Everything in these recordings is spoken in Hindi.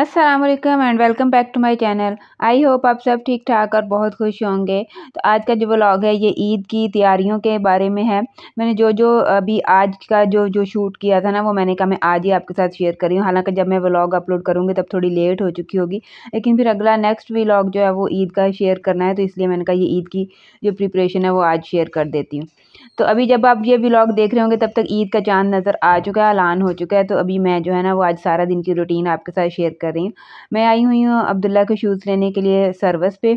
Aslam and welcome back to my channel I hope आप सब ठीक ठाक और बहुत खुश होंगे तो आज का जो ब्लॉग है ये ईद की तैयारियों के बारे में है मैंने जो जो अभी आज का जो जो शूट किया था ना वो मैंने कहा मैं आज ही आपके साथ शेयर करी हूँ हालांकि जब मैं ब्लॉग अपलोड करूँगी तब थोड़ी लेट हो चुकी होगी लेकिन फिर अगला नेक्स्ट व्लाग जो है वो ईद का शेयर करना है तो इसलिए मैंने कहा ये ईद की जो प्रिपरेशन है वो आज शेयर कर देती हूँ तो अभी जब आप ये व्लॉग देख रहे होंगे तब तक ईद का चांद नज़र आ चुका है ऐलान हो चुका है तो अभी मैं जो है ना वो आज सारा दिन की रूटीन आपके साथ शेयर कर रही हूँ मैं आई हुई हूँ अब्दुल्ला के शूज़ लेने के लिए सर्विस पे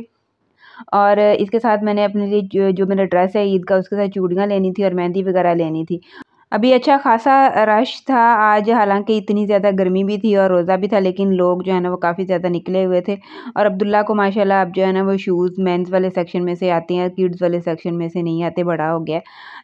और इसके साथ मैंने अपने लिए जो, जो मेरा ड्रेस है ईद का उसके साथ चूड़ियाँ लेनी थी और मेहंदी वगैरह लेनी थी अभी अच्छा खासा रश था आज हालांकि इतनी ज़्यादा गर्मी भी थी और रोज़ा भी था लेकिन लोग जो है ना वो काफ़ी ज़्यादा निकले हुए थे और अब्दुल्ला को माशाल्लाह अब जो है ना वो शूज़ मेंस वाले सेक्शन में से आते हैं किड्स वाले सेक्शन में से नहीं आते बड़ा हो गया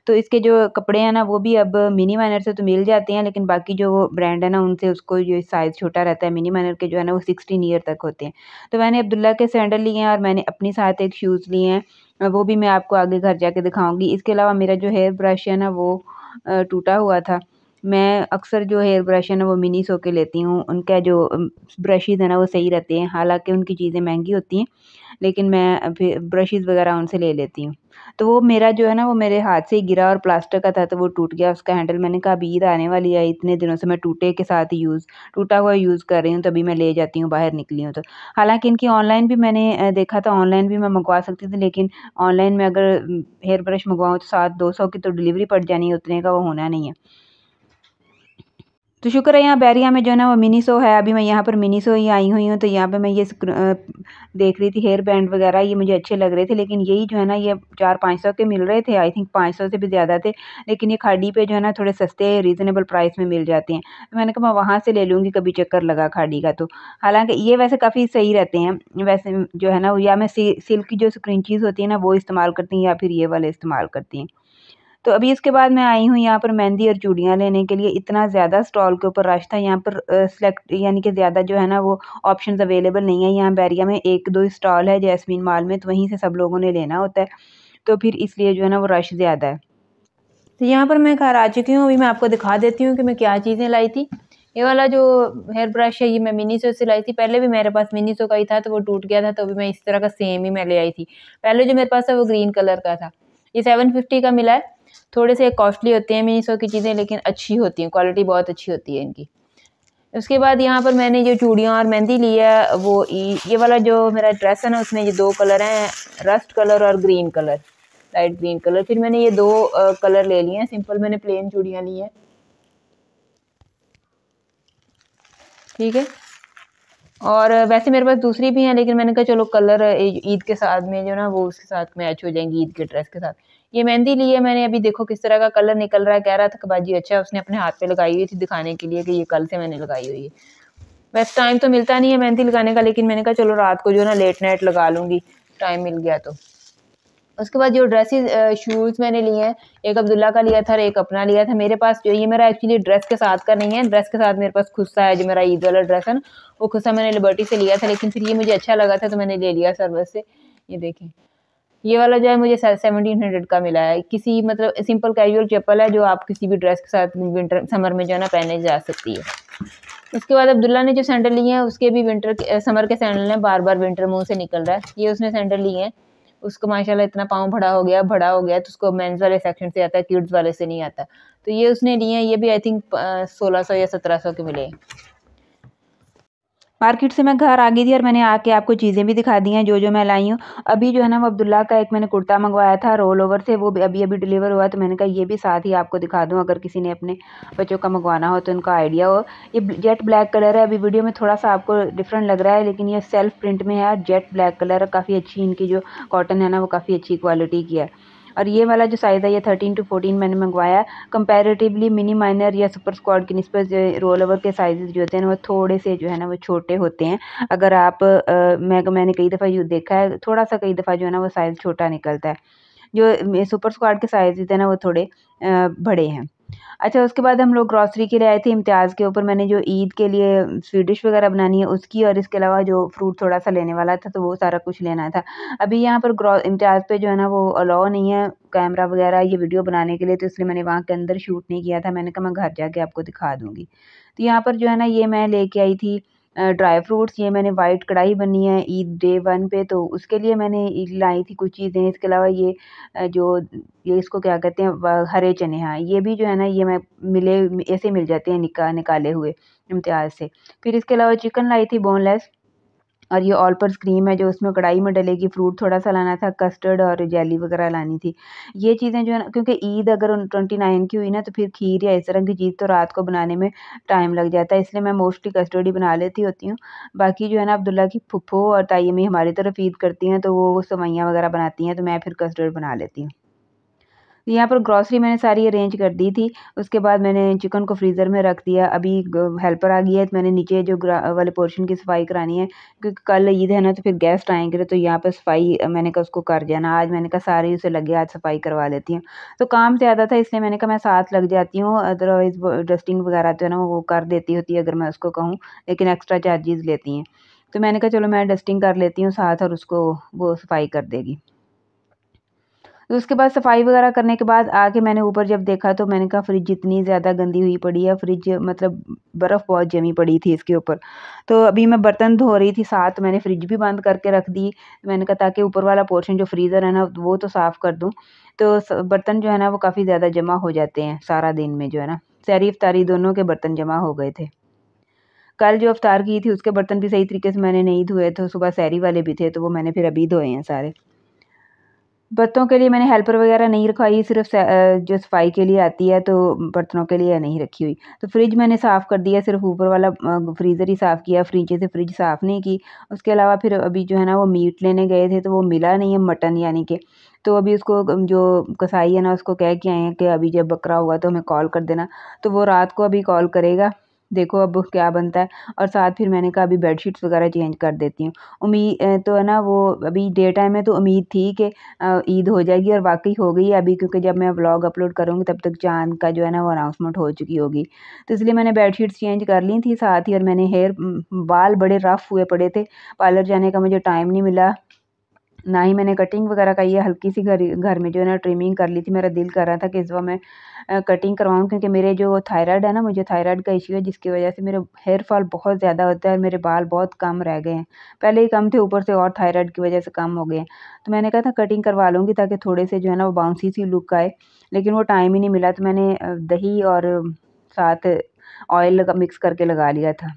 तो इसके जो कपड़े हैं ना वो भी अब मिनी माइनर से तो मिल जाते हैं लेकिन बाकी जो ब्रांड है ना उनसे उसको जो साइज़ छोटा रहता है मिनी माइनर के जो है ना वो सिक्सटीन ईयर तक होते हैं तो मैंने अब्दुल्ला के सैंडल लिए हैं और मैंने अपने साथ एक शूज़ लिए हैं वो भी मैं आपको आगे घर जा दिखाऊंगी इसके अलावा मेरा जो हेयर ब्रश है ना वो टूटा हुआ था मैं अक्सर जो हेयर ब्रश है ना वो मिनी सो के लेती हूँ उनका जो ब्रशेज़ है ना वो सही रहते हैं हालांकि उनकी चीज़ें महंगी होती हैं लेकिन मैं फिर ब्रशेज़ वगैरह उनसे ले लेती हूँ तो वो मेरा जो है ना वो मेरे हाथ से ही गिरा और प्लास्टर का था तो वो टूट गया उसका हैंडल मैंने कहा अभी ईद आने वाली है इतने दिनों से मैं टूटे के साथ ही यूज़ टूटा हुआ यूज़ कर रही हूँ तभी मैं ले जाती हूँ बाहर निकली हूँ तो हालांकि इनकी ऑनलाइन भी मैंने देखा था ऑनलाइन भी मैं मंगवा सकती थी लेकिन ऑनलाइन में अगर हेयर हम्म, ब्रश मंगवाऊँ तो सात दो सौ की तो डिलीवरी पड़ जानी है उतने का वो होना नहीं है तो शुक्र है यहाँ बैरिया में जो है ना वो मिनी सो है अभी मैं यहाँ पर मिनी सो ही आई हुई हूँ तो यहाँ पे मैं ये देख रही थी हेयर बैंड वगैरह ये मुझे अच्छे लग रहे थे लेकिन यही जो है ना ये चार पाँच सौ के मिल रहे थे आई थिंक पाँच सौ से भी ज़्यादा थे लेकिन ये खाड़ी पे जो है ना थोड़े सस्ते रीज़नेबल प्राइस में मिल जाते हैं तो मैंने कहा मैं वहाँ से ले लूँगी कभी चक्कर लगा खाड़ी का तो हालाँकि ये वैसे काफ़ी सही रहते हैं वैसे जो है ना या मैं सिल्क की जो स्क्रीन चीज़ होती है ना वो इस्तेमाल करती हैं या फिर ये वाले इस्तेमाल करती हैं तो अभी इसके बाद मैं आई हूँ यहाँ पर मेहंदी और चूड़ियाँ लेने के लिए इतना ज़्यादा स्टॉल के ऊपर रश था यहाँ पर सेलेक्ट यानी कि ज़्यादा जो है ना वो ऑप्शन अवेलेबल नहीं है यहाँ बैरिया में एक दो स्टॉल है जैसमिन माल में तो वहीं से सब लोगों ने लेना होता है तो फिर इसलिए जो है ना वो रश ज़्यादा है तो यहाँ पर मैं घर आ चुकी हूँ अभी मैं आपको दिखा देती हूँ कि मैं क्या चीज़ें लाई थी ये वाला जो हेयर ब्रश है ये मैं मिनी सो से लाई थी पहले भी मेरे पास मिनी सो का ही था तो वो टूट गया था तो अभी मैं इस तरह का सेम ही मैं ले आई थी पहले जो मेरे पास था वो ग्रीन कलर का था ये सेवन फिफ्टी का मिला है थोड़े से कॉस्टली होते हैं मीशो की चीज़ें लेकिन अच्छी होती हैं क्वालिटी बहुत अच्छी होती है इनकी उसके बाद यहाँ पर मैंने जो चूड़ियाँ और मेहंदी ली है वो ये वाला जो मेरा ड्रेस है ना उसमें ये दो कलर हैं रस्ट कलर और green colour light green colour फिर मैंने ये दो कलर ले लिए हैं सिंपल मैंने प्लेन चूड़ियाँ ली हैं ठीक है और वैसे मेरे पास दूसरी भी हैं लेकिन मैंने कहा चलो कलर ईद के साथ में जो ना वो उसके साथ मैच हो जाएंगी ईद के ड्रेस के साथ ये मेहंदी ली है मैंने अभी देखो किस तरह का कलर निकल रहा है कह रहा था बाजी अच्छा उसने अपने हाथ पे लगाई हुई थी दिखाने के लिए कि ये कल से मैंने लगाई हुई है वैसे टाइम तो मिलता नहीं है मेहंदी लगाने का लेकिन मैंने कहा चलो रात को जो ना लेट नाइट लगा लूँगी टाइम मिल गया तो उसके बाद जो ड्रेसेस शूज़ मैंने लिए हैं एक अब्दुल्ला का लिया था और एक अपना लिया था मेरे पास जो ये मेरा एक्चुअली ड्रेस के साथ का नहीं है ड्रेस के साथ मेरे पास खुस्सा है जो मेरा ईद वाला ड्रेस है ना वो खुस्सा मैंने लिबर्टी से लिया था लेकिन फिर ये मुझे अच्छा लगा था तो मैंने ले लिया सर्विस से ये देखें ये वाला जो है मुझे सेवनटीन हंड्रेड का मिला है किसी मतलब सिंपल कैजुअल चप्पल है जो आप किसी भी ड्रेस के साथ विंटर समर में जो है ना पहने जा सकती है उसके बाद अब्दुल्ला ने जो सैंडल लिए हैं उसके भी विंटर समर के सैंडल हैं बार बार विंटर मुंह से निकल रहा है ये उसने सैंडल लिए हैं उसको माशाल्लाह इतना पाँव बड़ा हो गया बड़ा हो गया तो उसको मेंस वाले सेक्शन से आता है किड्स वाले से नहीं आता तो ये उसने लिए हैं ये भी आई थिंक सोलह सौ या सत्रह सौ के मिले हैं मार्केट से मैं घर आ गई थी और मैंने आके आपको चीज़ें भी दिखा दी हैं जो जो मैं लाई हूँ अभी जो है ना वो अब्दुल्ला का एक मैंने कुर्ता मंगवाया था रोल ओवर से वो अभी अभी डिलीवर हुआ तो मैंने कहा ये भी साथ ही आपको दिखा दूँ अगर किसी ने अपने बच्चों का मंगवाना हो तो उनका आइडिया हो ये जेट ब्लैक कलर है अभी वीडियो में थोड़ा सा आपको डिफरेंट लग रहा है लेकिन ये सेल्फ प्रिंट में है जेट ब्लैक कलर काफ़ी अच्छी इनकी जो कॉटन है ना वो काफ़ी अच्छी क्वालिटी की है और ये वाला जो साइज़ है ये थर्टीन टू फोर्टीन मैंने मंगवाया कंपेरेटिवली मिनी माइनर या सुपर स्क्वाड के निस्बत जो रोल ओवर के साइज़ जो होते हैं वो थोड़े से जो है ना वो छोटे होते हैं अगर आप मैं मैंने कई दफ़ा यू देखा है थोड़ा सा कई दफ़ा जो है ना वो साइज़ छोटा निकलता है जो सुपर स्क्वाड के साइज़ होते हैं ना वो थोड़े बड़े हैं अच्छा उसके बाद हम लोग ग्रॉसरी के लिए आए थे इम्तियाज़ के ऊपर मैंने जो ईद के लिए स्वीट डिश वगैरह बनानी है उसकी और इसके अलावा जो फ्रूट थोड़ा सा लेने वाला था तो वो सारा कुछ लेना था अभी यहाँ पर ग्रॉ इम्तियाज़ पे जो है ना वो अलाउ नहीं है कैमरा वगैरह ये वीडियो बनाने के लिए तो इसलिए मैंने वहाँ के अंदर शूट नहीं किया था मैंने कहा मैं घर जाके आपको दिखा दूँगी तो यहाँ पर जो है ना ये मैं लेके आई थी ड्राई फ्रूट्स ये मैंने वाइट कढ़ाई बनी है ईद डे वन पे तो उसके लिए मैंने लाई थी कुछ चीज़ें इसके अलावा ये जो ये इसको क्या कहते हैं हरे चने हाँ ये भी जो है ना ये मैं मिले ऐसे मिल जाते हैं निका निकाले हुए इम्तियाज़ से फिर इसके अलावा चिकन लाई थी बोनलेस और ये ऑल पर्स क्रीम है जो उसमें कढ़ाई में डलेगी फ्रूट थोड़ा सा लाना था कस्टर्ड और जेली वगैरह लानी थी ये चीज़ें जो है ना क्योंकि ईद अगर ट्वेंटी नाइन की हुई ना तो फिर खीर या इस तरह की चीज़ तो रात को बनाने में टाइम लग जाता है इसलिए मैं मोस्टली कस्टर्ड ही बना लेती होती हूँ बाकी जो है ना अब्दुल्ला की फुफ्फो और ताइमी हमारी तरफ ईद करती हैं तो वो सवैयाँ वगैरह बनाती हैं तो मैं फिर कस्टर्ड बना लेती हूँ तो यहाँ पर ग्रॉसरी मैंने सारी अरेंज कर दी थी उसके बाद मैंने चिकन को फ्रीज़र में रख दिया अभी हेल्पर आ गई है तो मैंने नीचे जो वाले पोर्शन की सफाई करानी है क्योंकि कल ईद है ना तो फिर गेस्ट आएंगे तो यहाँ पर सफाई मैंने कहा उसको कर जाना आज मैंने कहा सारी उसे लगे आज सफाई करवा लेती हूँ तो काम ज़्यादा था इसलिए मैंने कहा मैं साथ लग जाती हूँ अदरवाइज़ डस्टिंग वगैरह जो तो है ना वो कर देती होती है अगर मैं उसको कहूँ लेकिन एक्स्ट्रा चार्जेस लेती हैं तो मैंने कहा चलो मैं डस्टिंग कर लेती हूँ साथ और उसको वो सफाई कर देगी तो उसके बाद सफाई वगैरह करने के बाद आके मैंने ऊपर जब देखा तो मैंने कहा फ्रिज इतनी ज़्यादा गंदी हुई पड़ी है फ्रिज मतलब बर्फ़ बहुत जमी पड़ी थी इसके ऊपर तो अभी मैं बर्तन धो रही थी साथ मैंने फ्रिज भी बंद करके रख दी मैंने कहा ताकि ऊपर वाला पोर्शन जो फ्रीज़र है ना वो तो साफ़ कर दूँ तो बर्तन जो है ना वो काफ़ी ज़्यादा जमा हो जाते हैं सारा दिन में जो है ना सैरी अफ्तारी दोनों के बर्तन जमा हो गए थे कल जो अफ्तार की थी उसके बर्तन भी सही तरीके से मैंने नहीं धोए थे तो सुबह सैरी वाले भी थे तो वो मैंने फिर अभी धोए हैं सारे बर्तनों के लिए मैंने हेल्पर वगैरह नहीं रखवाई सिर्फ जो सफाई के लिए आती है तो बर्तनों के लिए नहीं रखी हुई तो फ्रिज मैंने साफ़ कर दिया सिर्फ ऊपर वाला फ्रीज़र ही साफ़ किया फ्रीजे से फ्रिज साफ़ नहीं की उसके अलावा फिर अभी जो है ना वो मीट लेने गए थे तो वो मिला नहीं है मटन यानी कि तो अभी उसको जो कसाई है ना उसको कह के आए हैं कि अभी जब बकरा होगा तो हमें कॉल कर देना तो वो रात को अभी कॉल करेगा देखो अब क्या बनता है और साथ फिर मैंने कहा अभी बेडशीट्स वगैरह चेंज कर देती हूँ उम्मीद तो है ना वो अभी डे टाइम में तो उम्मीद थी कि ईद हो जाएगी और वाकई हो गई अभी क्योंकि जब मैं व्लॉग अपलोड करूँगी तब तक चांद का जो है ना वो अनाउंसमेंट हो चुकी होगी तो इसलिए मैंने बेडशीट्स चेंज कर ली थी साथ ही और मैंने हेयर बाल बड़े रफ़ हुए पड़े थे पार्लर जाने का मुझे टाइम नहीं मिला ना ही मैंने कटिंग वगैरह का ये हल्की सी घर घर में जो है ना ट्रिमिंग कर ली थी मेरा दिल कर रहा था कि इस बार मैं कटिंग करवाऊँ क्योंकि मेरे जो थायराइड है ना मुझे थायराइड का इश्यू है जिसकी वजह से मेरे हेयर फॉल बहुत ज़्यादा होता है और मेरे बाल बहुत कम रह गए हैं पहले ही कम थे ऊपर से और थायराइड की वजह से कम हो गए हैं तो मैंने कहा था कटिंग करवा लूँगी ताकि थोड़े से जो है ना वो बाउंसी सी लुक आए लेकिन वो टाइम ही नहीं मिला तो मैंने दही और साथ ऑयल मिक्स करके लगा लिया था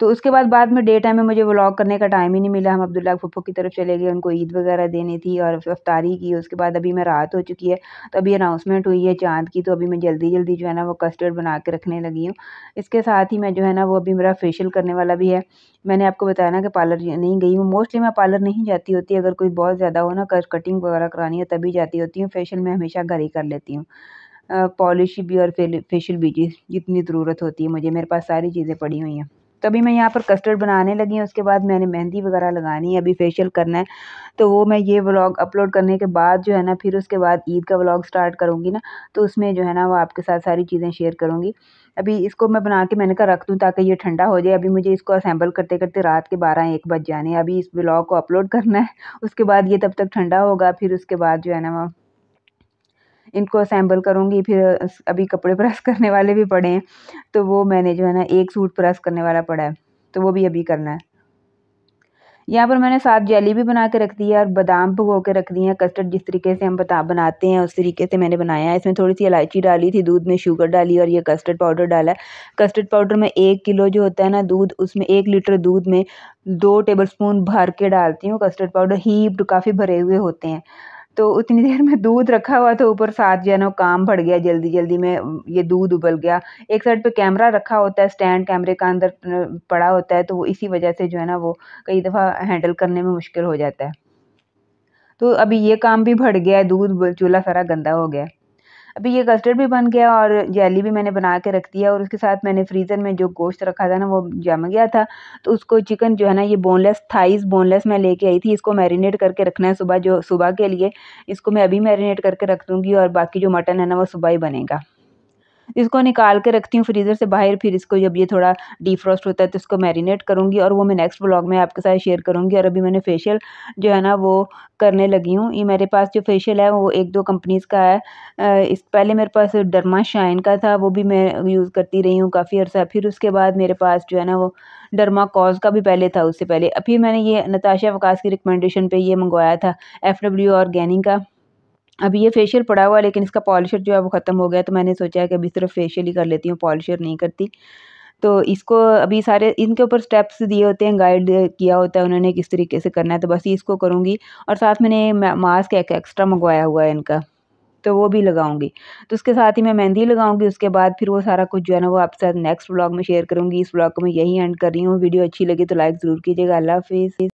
तो उसके बाद बाद में डे टाइम में मुझे व्लॉग करने का टाइम ही नहीं मिला हम अब्दुल्ला फुप्पो की तरफ चले गए उनको ईद वगैरह देनी थी और अफ्तारी की उसके बाद अभी मैं रात हो चुकी है तो अभी अनाउंसमेंट हुई है चांद की तो अभी मैं जल्दी जल्दी जो है ना वो कस्टर्ड बना के रखने लगी हूँ इसके साथ ही मैं जो है ना वो अभी मेरा फेशियल करने वाला भी है मैंने आपको बताया ना कि पार्लर नहीं गई हूँ मोस्टली मैं पार्लर नहीं जाती होती अगर कोई बहुत ज़्यादा हो ना कटिंग वगैरह करानी हो तभी जाती होती हूँ फेशियल मैं हमेशा घर ही कर लेती हूँ पॉलिश भी और फेशियल भी जितनी ज़रूरत होती है मुझे मेरे पास सारी चीज़ें पड़ी हुई हैं तो अभी मैं यहाँ पर कस्टर्ड बनाने लगी हूँ उसके बाद मैंने मेहंदी वगैरह लगानी है अभी फेशियल करना है तो वो मैं ये व्लॉग अपलोड करने के बाद जो है ना फिर उसके बाद ईद का व्लॉग स्टार्ट करूँगी ना तो उसमें जो है ना वो आपके साथ सारी चीज़ें शेयर करूँगी अभी इसको मैं बना के मैंने कहा रख दूँ ताकि ये ठंडा हो जाए अभी मुझे इसको असेंबल करते करते रात के बारह एक बज जाने अभी इस ब्लॉग को अपलोड करना है उसके बाद ये तब तक ठंडा होगा फिर उसके बाद जो है ना इनको असेंबल करूँगी फिर अभी कपड़े प्रेस करने वाले भी पड़े हैं तो वो मैंने जो है ना एक सूट प्रेस करने वाला पड़ा है तो वो भी अभी करना है यहाँ पर मैंने साथ जेली भी बना के रख दी है और बादाम भगो के रख दिए हैं कस्टर्ड जिस तरीके से हम बता बनाते हैं उस तरीके से मैंने बनाया है इसमें थोड़ी सी इलायची डाली थी दूध में शुगर डाली और ये कस्टर्ड पाउडर डाला है कस्टर्ड पाउडर में एक किलो जो होता है ना दूध उसमें एक लीटर दूध में दो टेबल स्पून भर के डालती हूँ कस्टर्ड पाउडर हीप्ड काफ़ी भरे हुए होते हैं तो उतनी देर में दूध रखा हुआ था ऊपर साथ जो काम पड़ गया जल्दी जल्दी में ये दूध उबल गया एक साइड पे कैमरा रखा होता है स्टैंड कैमरे का अंदर पड़ा होता है तो वो इसी वजह से जो है ना वो कई दफ़ा हैंडल करने में मुश्किल हो जाता है तो अभी ये काम भी बढ़ गया है दूध चूल्हा सारा गंदा हो गया है अभी ये कस्टर्ड भी बन गया और जैली भी मैंने बना के रख दिया और उसके साथ मैंने फ्रीज़र में जो गोश्त रखा था ना वो जम गया था तो उसको चिकन जो है ना ये बोनलेस थाइस बोनलेस मैं लेके आई थी इसको मैरिनेट करके रखना है सुबह जो सुबह के लिए इसको मैं अभी मैरिनेट करके रख दूँगी और बाकी जो मटन है ना वो सुबह ही बनेगा इसको निकाल के रखती हूँ फ्रीज़र से बाहर फिर इसको जब ये थोड़ा डिफ्रॉस्ट होता है तो इसको मैरिनेट करूँगी और वो मैं नेक्स्ट ब्लॉग में आपके साथ शेयर करूँगी और अभी मैंने फेशियल जो है ना वो करने लगी हूँ ये मेरे पास जो फेशियल है वो एक दो कंपनीज़ का है इस पहले मेरे पास डरमा शाइन का था वो भी मैं यूज़ करती रही हूँ काफ़ी अर्सा फिर उसके बाद मेरे पास जो है ना वो डरमा कॉज का भी पहले था उससे पहले अभी मैंने ये नताशा वकास की रिकमेंडेशन पे ये मंगवाया था एफ़ डब्ल्यू ऑर्गेनिक का अभी ये फेशियल पड़ा हुआ है लेकिन इसका पॉलिशर जो है वो ख़त्म हो गया तो मैंने सोचा है कि अभी सिर्फ फेशियल ही कर लेती हूँ पॉलिशर नहीं करती तो इसको अभी सारे इनके ऊपर स्टेप्स दिए होते हैं गाइड किया होता है उन्होंने किस तरीके से करना है तो बस ये इसको करूँगी और साथ मैंने मास्क एक एक्स्ट्रा मंगवाया हुआ है इनका तो वो भी लगाऊंगी तो उसके साथ ही मैं मेहंदी लगाऊंगी उसके बाद फिर वो सारा कुछ जो है ना वो आपके साथ नेक्स्ट ब्लॉग में शेयर करूंगी इस ब्लॉग को मैं यही एंड कर रही हूँ वीडियो अच्छी लगी तो लाइक ज़रूर कीजिएगा अल्लाह हाफिज़